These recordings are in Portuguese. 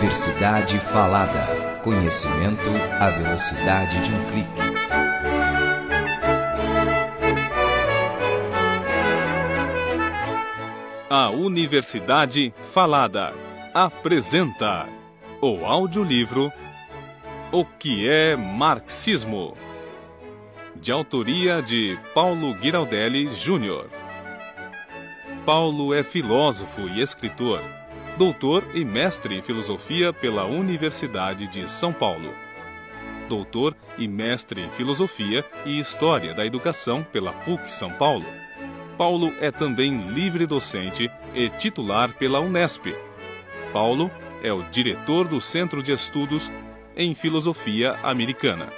Universidade Falada. Conhecimento à velocidade de um clique. A Universidade Falada apresenta o audiolivro O que é Marxismo? De autoria de Paulo Giraldelli Júnior. Paulo é filósofo e escritor doutor e mestre em filosofia pela Universidade de São Paulo. Doutor e mestre em filosofia e história da educação pela PUC São Paulo. Paulo é também livre docente e titular pela Unesp. Paulo é o diretor do Centro de Estudos em Filosofia Americana.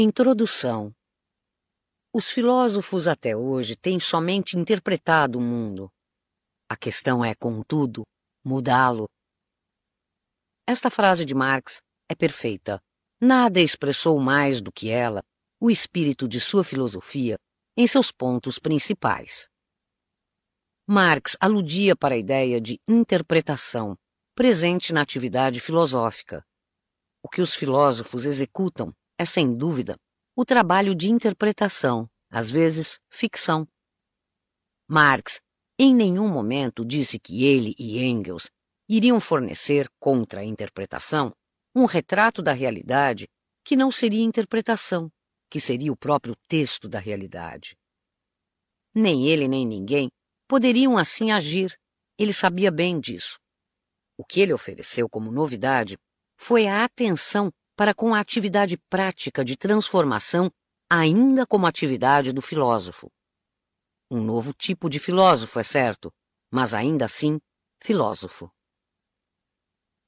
Introdução Os filósofos até hoje têm somente interpretado o mundo. A questão é, contudo, mudá-lo. Esta frase de Marx é perfeita. Nada expressou mais do que ela o espírito de sua filosofia em seus pontos principais. Marx aludia para a ideia de interpretação presente na atividade filosófica. O que os filósofos executam é, sem dúvida, o trabalho de interpretação, às vezes ficção. Marx em nenhum momento disse que ele e Engels iriam fornecer, contra a interpretação, um retrato da realidade que não seria interpretação, que seria o próprio texto da realidade. Nem ele nem ninguém poderiam assim agir, ele sabia bem disso. O que ele ofereceu como novidade foi a atenção para com a atividade prática de transformação, ainda como atividade do filósofo. Um novo tipo de filósofo, é certo, mas ainda assim, filósofo.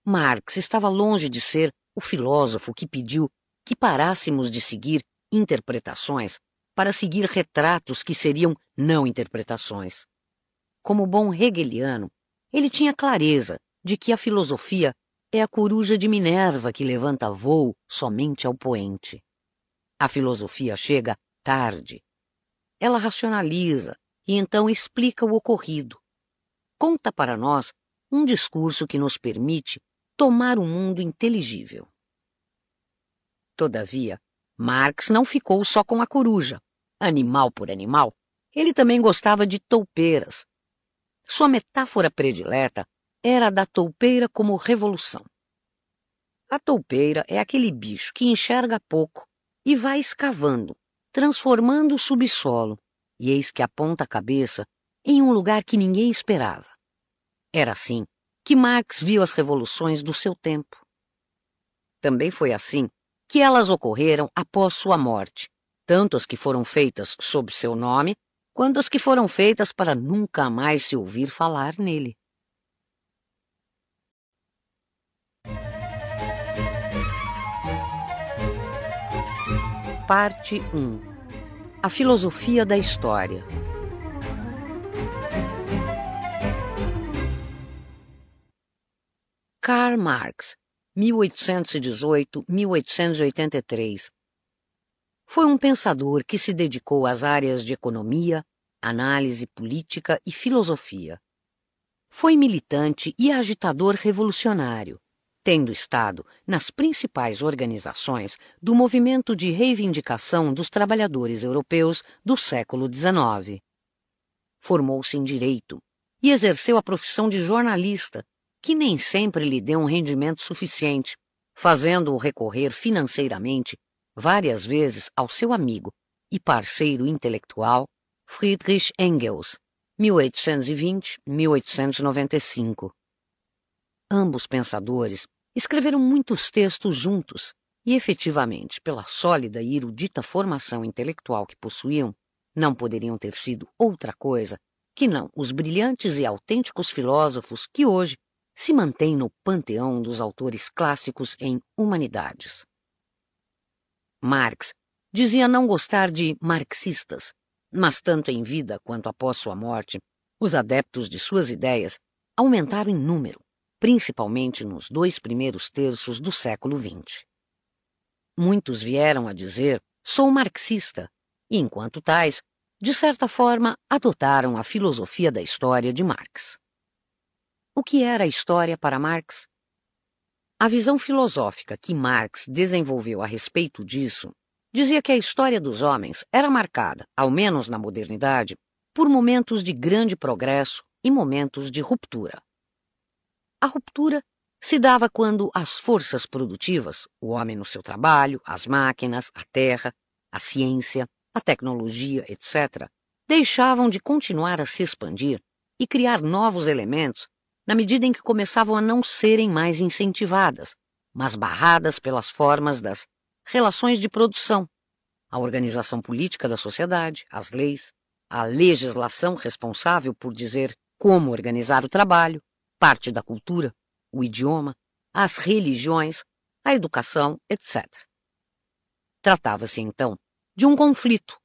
Marx estava longe de ser o filósofo que pediu que parássemos de seguir interpretações para seguir retratos que seriam não interpretações. Como bom hegeliano, ele tinha clareza de que a filosofia é a coruja de Minerva que levanta voo somente ao poente. A filosofia chega tarde. Ela racionaliza e então explica o ocorrido. Conta para nós um discurso que nos permite tomar o um mundo inteligível. Todavia, Marx não ficou só com a coruja. Animal por animal, ele também gostava de toupeiras. Sua metáfora predileta era da toupeira como revolução. A toupeira é aquele bicho que enxerga pouco e vai escavando, transformando o subsolo, e eis que aponta a cabeça em um lugar que ninguém esperava. Era assim que Marx viu as revoluções do seu tempo. Também foi assim que elas ocorreram após sua morte, tanto as que foram feitas sob seu nome, quanto as que foram feitas para nunca mais se ouvir falar nele. Parte 1 A Filosofia da História Karl Marx, 1818-1883, foi um pensador que se dedicou às áreas de economia, análise política e filosofia. Foi militante e agitador revolucionário tendo estado nas principais organizações do movimento de reivindicação dos trabalhadores europeus do século XIX. Formou-se em direito e exerceu a profissão de jornalista, que nem sempre lhe deu um rendimento suficiente, fazendo-o recorrer financeiramente várias vezes ao seu amigo e parceiro intelectual Friedrich Engels, 1820-1895. Ambos pensadores Escreveram muitos textos juntos e, efetivamente, pela sólida e erudita formação intelectual que possuíam, não poderiam ter sido outra coisa que não os brilhantes e autênticos filósofos que hoje se mantêm no panteão dos autores clássicos em humanidades. Marx dizia não gostar de marxistas, mas tanto em vida quanto após sua morte, os adeptos de suas ideias aumentaram em número, principalmente nos dois primeiros terços do século XX. Muitos vieram a dizer: sou marxista, e enquanto tais, de certa forma, adotaram a filosofia da história de Marx. O que era a história para Marx? A visão filosófica que Marx desenvolveu a respeito disso dizia que a história dos homens era marcada, ao menos na modernidade, por momentos de grande progresso e momentos de ruptura. A ruptura se dava quando as forças produtivas, o homem no seu trabalho, as máquinas, a terra, a ciência, a tecnologia, etc., deixavam de continuar a se expandir e criar novos elementos na medida em que começavam a não serem mais incentivadas, mas barradas pelas formas das relações de produção, a organização política da sociedade, as leis, a legislação responsável por dizer como organizar o trabalho, parte da cultura, o idioma, as religiões, a educação, etc. Tratava-se, então, de um conflito,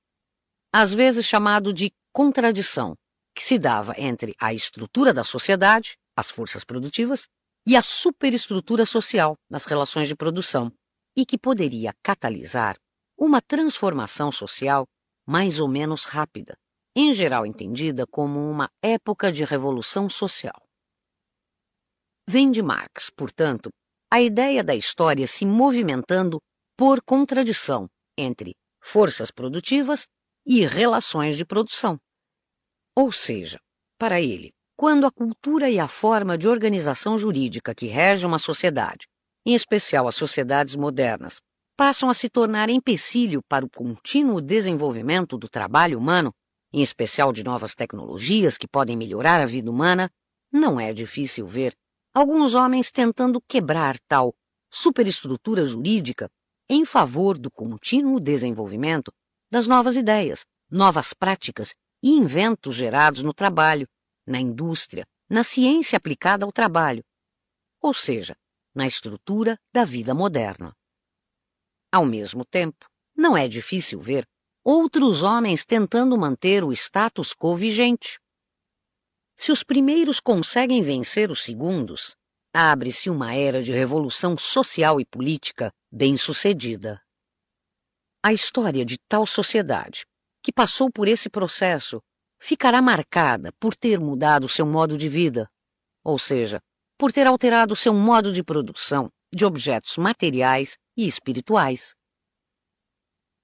às vezes chamado de contradição, que se dava entre a estrutura da sociedade, as forças produtivas, e a superestrutura social nas relações de produção, e que poderia catalisar uma transformação social mais ou menos rápida, em geral entendida como uma época de revolução social. Vem de Marx, portanto, a ideia da história se movimentando por contradição entre forças produtivas e relações de produção. Ou seja, para ele, quando a cultura e a forma de organização jurídica que rege uma sociedade, em especial as sociedades modernas, passam a se tornar empecilho para o contínuo desenvolvimento do trabalho humano, em especial de novas tecnologias que podem melhorar a vida humana, não é difícil ver alguns homens tentando quebrar tal superestrutura jurídica em favor do contínuo desenvolvimento das novas ideias, novas práticas e inventos gerados no trabalho, na indústria, na ciência aplicada ao trabalho, ou seja, na estrutura da vida moderna. Ao mesmo tempo, não é difícil ver outros homens tentando manter o status quo vigente, se os primeiros conseguem vencer os segundos, abre-se uma era de revolução social e política bem-sucedida. A história de tal sociedade, que passou por esse processo, ficará marcada por ter mudado seu modo de vida, ou seja, por ter alterado seu modo de produção de objetos materiais e espirituais.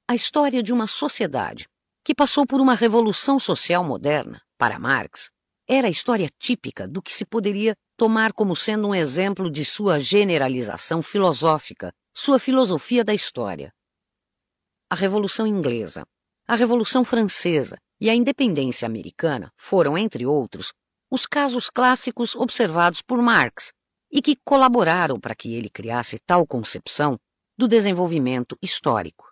A história de uma sociedade que passou por uma revolução social moderna, para Marx, era a história típica do que se poderia tomar como sendo um exemplo de sua generalização filosófica, sua filosofia da história. A Revolução Inglesa, a Revolução Francesa e a Independência Americana foram, entre outros, os casos clássicos observados por Marx e que colaboraram para que ele criasse tal concepção do desenvolvimento histórico.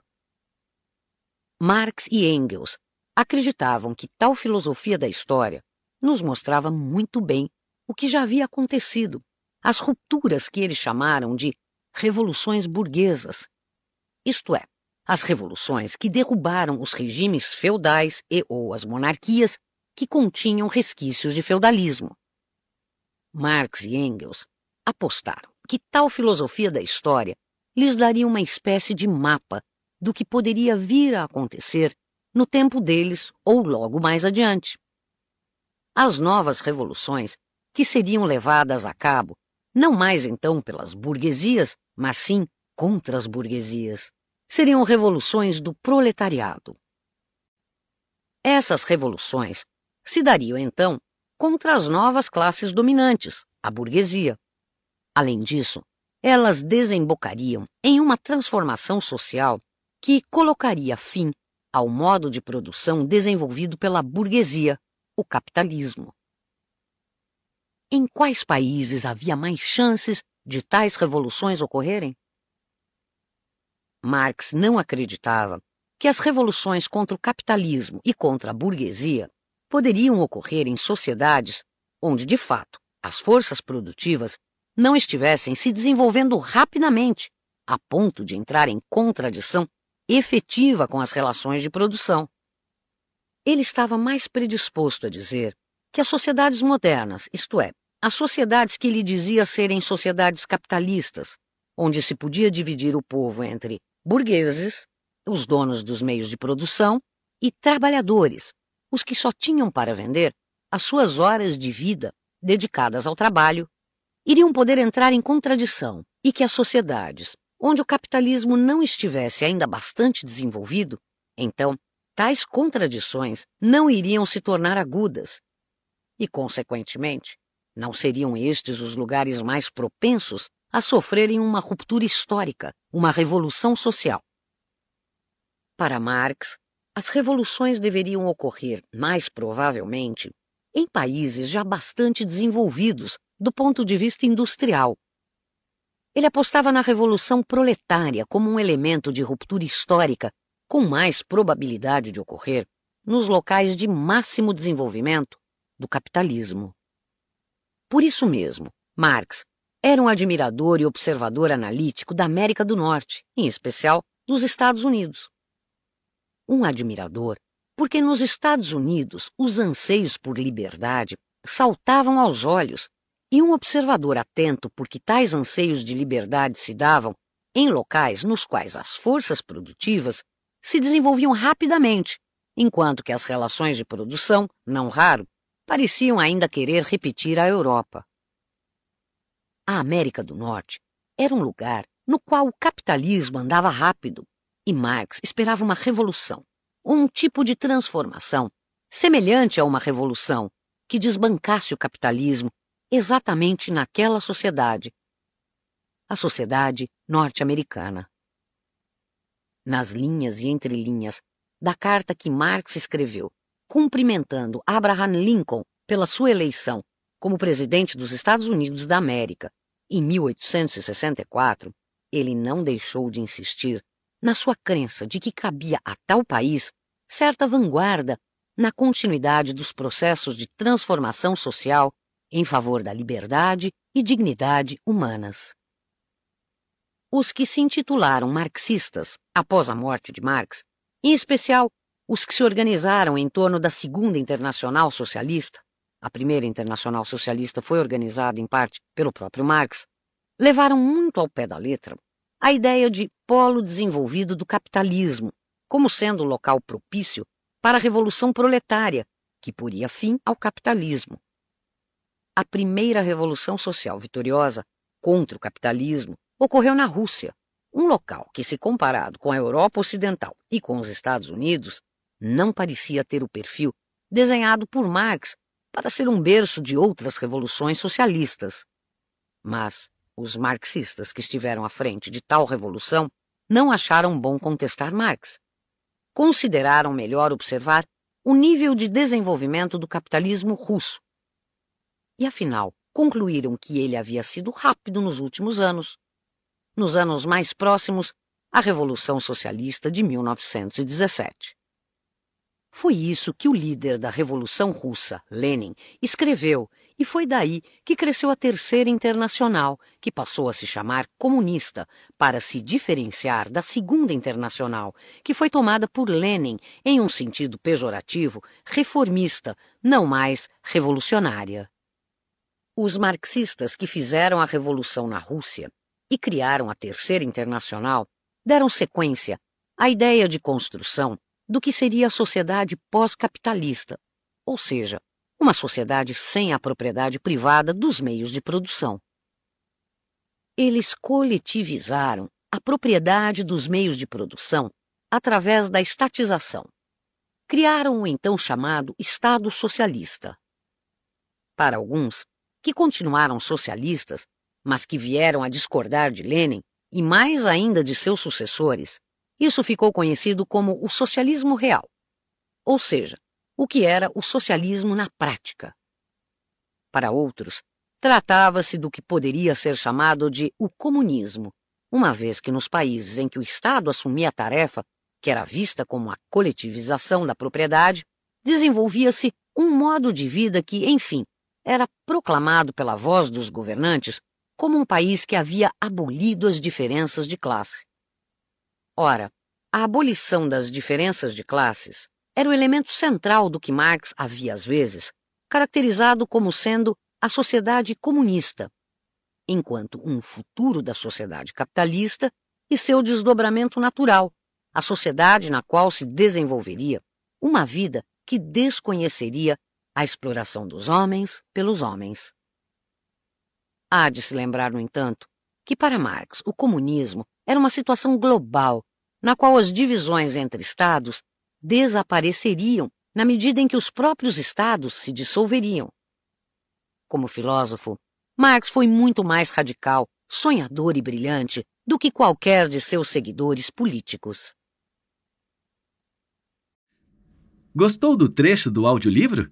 Marx e Engels acreditavam que tal filosofia da história nos mostrava muito bem o que já havia acontecido, as rupturas que eles chamaram de revoluções burguesas. Isto é, as revoluções que derrubaram os regimes feudais e ou as monarquias que continham resquícios de feudalismo. Marx e Engels apostaram que tal filosofia da história lhes daria uma espécie de mapa do que poderia vir a acontecer no tempo deles ou logo mais adiante. As novas revoluções, que seriam levadas a cabo, não mais então pelas burguesias, mas sim contra as burguesias, seriam revoluções do proletariado. Essas revoluções se dariam então contra as novas classes dominantes, a burguesia. Além disso, elas desembocariam em uma transformação social que colocaria fim ao modo de produção desenvolvido pela burguesia, o capitalismo. Em quais países havia mais chances de tais revoluções ocorrerem? Marx não acreditava que as revoluções contra o capitalismo e contra a burguesia poderiam ocorrer em sociedades onde, de fato, as forças produtivas não estivessem se desenvolvendo rapidamente a ponto de entrar em contradição efetiva com as relações de produção. Ele estava mais predisposto a dizer que as sociedades modernas, isto é, as sociedades que ele dizia serem sociedades capitalistas, onde se podia dividir o povo entre burgueses, os donos dos meios de produção, e trabalhadores, os que só tinham para vender as suas horas de vida dedicadas ao trabalho, iriam poder entrar em contradição e que as sociedades onde o capitalismo não estivesse ainda bastante desenvolvido, então tais contradições não iriam se tornar agudas e, consequentemente, não seriam estes os lugares mais propensos a sofrerem uma ruptura histórica, uma revolução social. Para Marx, as revoluções deveriam ocorrer, mais provavelmente, em países já bastante desenvolvidos do ponto de vista industrial. Ele apostava na revolução proletária como um elemento de ruptura histórica com mais probabilidade de ocorrer nos locais de máximo desenvolvimento do capitalismo. Por isso mesmo, Marx era um admirador e observador analítico da América do Norte, em especial dos Estados Unidos. Um admirador, porque nos Estados Unidos os anseios por liberdade saltavam aos olhos, e um observador atento porque tais anseios de liberdade se davam em locais nos quais as forças produtivas se desenvolviam rapidamente, enquanto que as relações de produção, não raro, pareciam ainda querer repetir a Europa. A América do Norte era um lugar no qual o capitalismo andava rápido e Marx esperava uma revolução, um tipo de transformação semelhante a uma revolução que desbancasse o capitalismo exatamente naquela sociedade, a sociedade norte-americana nas linhas e entrelinhas da carta que Marx escreveu, cumprimentando Abraham Lincoln pela sua eleição como presidente dos Estados Unidos da América em 1864, ele não deixou de insistir na sua crença de que cabia a tal país certa vanguarda na continuidade dos processos de transformação social em favor da liberdade e dignidade humanas os que se intitularam marxistas após a morte de Marx, em especial os que se organizaram em torno da Segunda Internacional Socialista, a Primeira Internacional Socialista foi organizada em parte pelo próprio Marx, levaram muito ao pé da letra a ideia de polo desenvolvido do capitalismo, como sendo o local propício para a revolução proletária, que poria fim ao capitalismo. A primeira revolução social vitoriosa contra o capitalismo ocorreu na Rússia, um local que, se comparado com a Europa Ocidental e com os Estados Unidos, não parecia ter o perfil desenhado por Marx para ser um berço de outras revoluções socialistas. Mas os marxistas que estiveram à frente de tal revolução não acharam bom contestar Marx. Consideraram melhor observar o nível de desenvolvimento do capitalismo russo. E afinal, concluíram que ele havia sido rápido nos últimos anos nos anos mais próximos à Revolução Socialista de 1917. Foi isso que o líder da Revolução Russa, Lenin, escreveu, e foi daí que cresceu a Terceira Internacional, que passou a se chamar Comunista, para se diferenciar da Segunda Internacional, que foi tomada por Lenin em um sentido pejorativo, reformista, não mais revolucionária. Os marxistas que fizeram a revolução na Rússia e criaram a Terceira Internacional, deram sequência à ideia de construção do que seria a sociedade pós-capitalista, ou seja, uma sociedade sem a propriedade privada dos meios de produção. Eles coletivizaram a propriedade dos meios de produção através da estatização. Criaram o então chamado Estado Socialista. Para alguns, que continuaram socialistas, mas que vieram a discordar de Lenin e mais ainda de seus sucessores, isso ficou conhecido como o socialismo real, ou seja, o que era o socialismo na prática. Para outros, tratava-se do que poderia ser chamado de o comunismo, uma vez que nos países em que o Estado assumia a tarefa, que era vista como a coletivização da propriedade, desenvolvia-se um modo de vida que, enfim, era proclamado pela voz dos governantes como um país que havia abolido as diferenças de classe. Ora, a abolição das diferenças de classes era o elemento central do que Marx havia, às vezes, caracterizado como sendo a sociedade comunista, enquanto um futuro da sociedade capitalista e seu desdobramento natural, a sociedade na qual se desenvolveria uma vida que desconheceria a exploração dos homens pelos homens. Há de se lembrar, no entanto, que para Marx o comunismo era uma situação global, na qual as divisões entre Estados desapareceriam na medida em que os próprios Estados se dissolveriam. Como filósofo, Marx foi muito mais radical, sonhador e brilhante do que qualquer de seus seguidores políticos. Gostou do trecho do audiolivro?